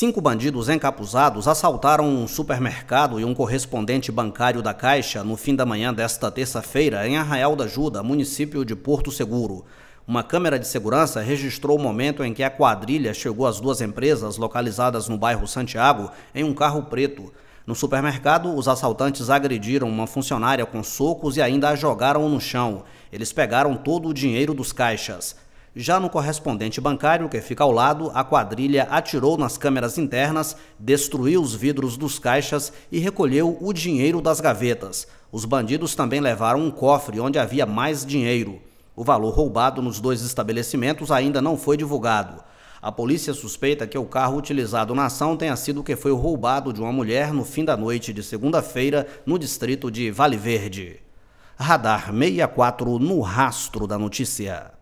Cinco bandidos encapuzados assaltaram um supermercado e um correspondente bancário da Caixa no fim da manhã desta terça-feira em Arraial da Ajuda, município de Porto Seguro. Uma câmera de segurança registrou o momento em que a quadrilha chegou às duas empresas localizadas no bairro Santiago em um carro preto. No supermercado, os assaltantes agrediram uma funcionária com socos e ainda a jogaram no chão. Eles pegaram todo o dinheiro dos caixas. Já no correspondente bancário, que fica ao lado, a quadrilha atirou nas câmeras internas, destruiu os vidros dos caixas e recolheu o dinheiro das gavetas. Os bandidos também levaram um cofre onde havia mais dinheiro. O valor roubado nos dois estabelecimentos ainda não foi divulgado. A polícia suspeita que o carro utilizado na ação tenha sido o que foi roubado de uma mulher no fim da noite de segunda-feira no distrito de Vale Verde. Radar 64 no rastro da notícia.